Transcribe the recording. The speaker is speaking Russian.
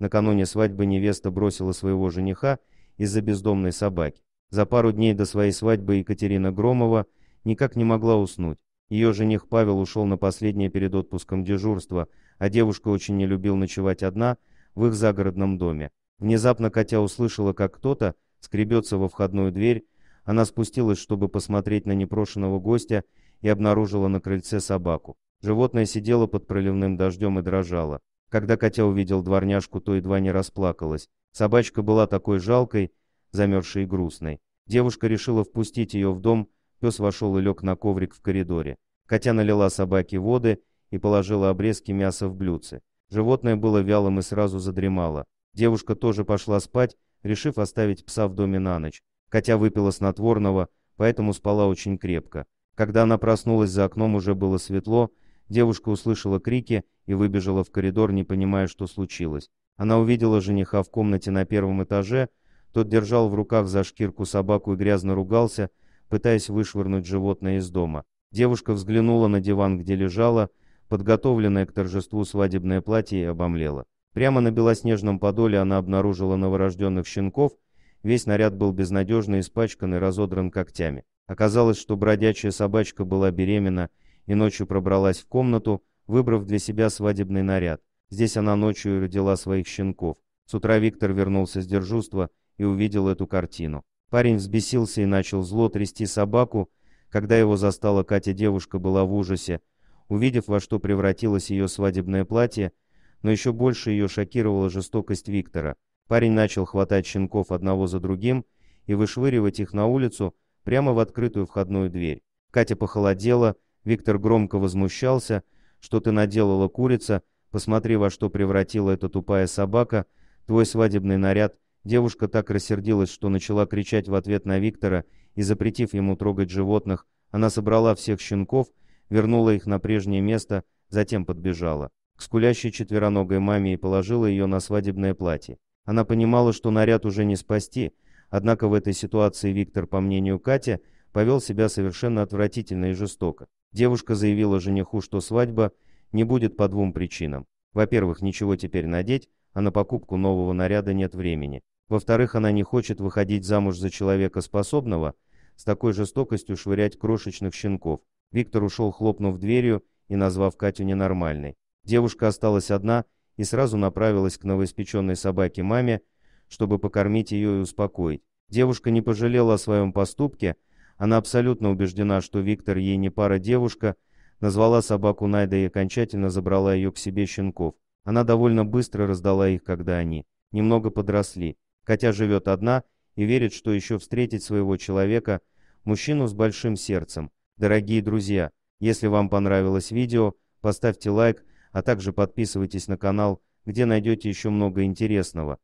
Накануне свадьбы невеста бросила своего жениха из-за бездомной собаки. За пару дней до своей свадьбы Екатерина Громова никак не могла уснуть. Ее жених Павел ушел на последнее перед отпуском дежурство, а девушка очень не любил ночевать одна в их загородном доме. Внезапно Катя услышала, как кто-то скребется во входную дверь, она спустилась, чтобы посмотреть на непрошенного гостя и обнаружила на крыльце собаку. Животное сидело под проливным дождем и дрожало. Когда Котя увидел дворняжку, то едва не расплакалась. Собачка была такой жалкой, замерзшей и грустной. Девушка решила впустить ее в дом, пес вошел и лег на коврик в коридоре. Котя налила собаке воды и положила обрезки мяса в блюдце. Животное было вялым и сразу задремало. Девушка тоже пошла спать, решив оставить пса в доме на ночь. Котя выпила снотворного, поэтому спала очень крепко. Когда она проснулась, за окном уже было светло, Девушка услышала крики и выбежала в коридор, не понимая, что случилось. Она увидела жениха в комнате на первом этаже. Тот держал в руках за шкирку собаку и грязно ругался, пытаясь вышвырнуть животное из дома. Девушка взглянула на диван, где лежала, подготовленное к торжеству свадебное платье, и обомлела. Прямо на белоснежном подоле она обнаружила новорожденных щенков. Весь наряд был безнадежно испачкан и разодран когтями. Оказалось, что бродячая собачка была беременна, и ночью пробралась в комнату, выбрав для себя свадебный наряд. Здесь она ночью родила своих щенков. С утра Виктор вернулся с дежурства и увидел эту картину. Парень взбесился и начал зло трясти собаку. Когда его застала Катя, девушка была в ужасе. Увидев, во что превратилось ее свадебное платье, но еще больше ее шокировала жестокость Виктора. Парень начал хватать щенков одного за другим и вышвыривать их на улицу прямо в открытую входную дверь. Катя похолодела Виктор громко возмущался, что ты наделала курица, посмотри, во что превратила эта тупая собака, твой свадебный наряд. Девушка так рассердилась, что начала кричать в ответ на Виктора, и запретив ему трогать животных, она собрала всех щенков, вернула их на прежнее место, затем подбежала к скулящей четвероногой маме и положила ее на свадебное платье. Она понимала, что наряд уже не спасти, однако в этой ситуации Виктор, по мнению Кати, повел себя совершенно отвратительно и жестоко. Девушка заявила жениху, что свадьба не будет по двум причинам. Во-первых, ничего теперь надеть, а на покупку нового наряда нет времени. Во-вторых, она не хочет выходить замуж за человека способного, с такой жестокостью швырять крошечных щенков. Виктор ушел, хлопнув дверью и назвав Катю ненормальной. Девушка осталась одна и сразу направилась к новоиспеченной собаке маме, чтобы покормить ее и успокоить. Девушка не пожалела о своем поступке, она абсолютно убеждена, что Виктор ей не пара девушка, назвала собаку Найда и окончательно забрала ее к себе щенков. Она довольно быстро раздала их, когда они немного подросли. Котя живет одна и верит, что еще встретить своего человека, мужчину с большим сердцем. Дорогие друзья, если вам понравилось видео, поставьте лайк, а также подписывайтесь на канал, где найдете еще много интересного.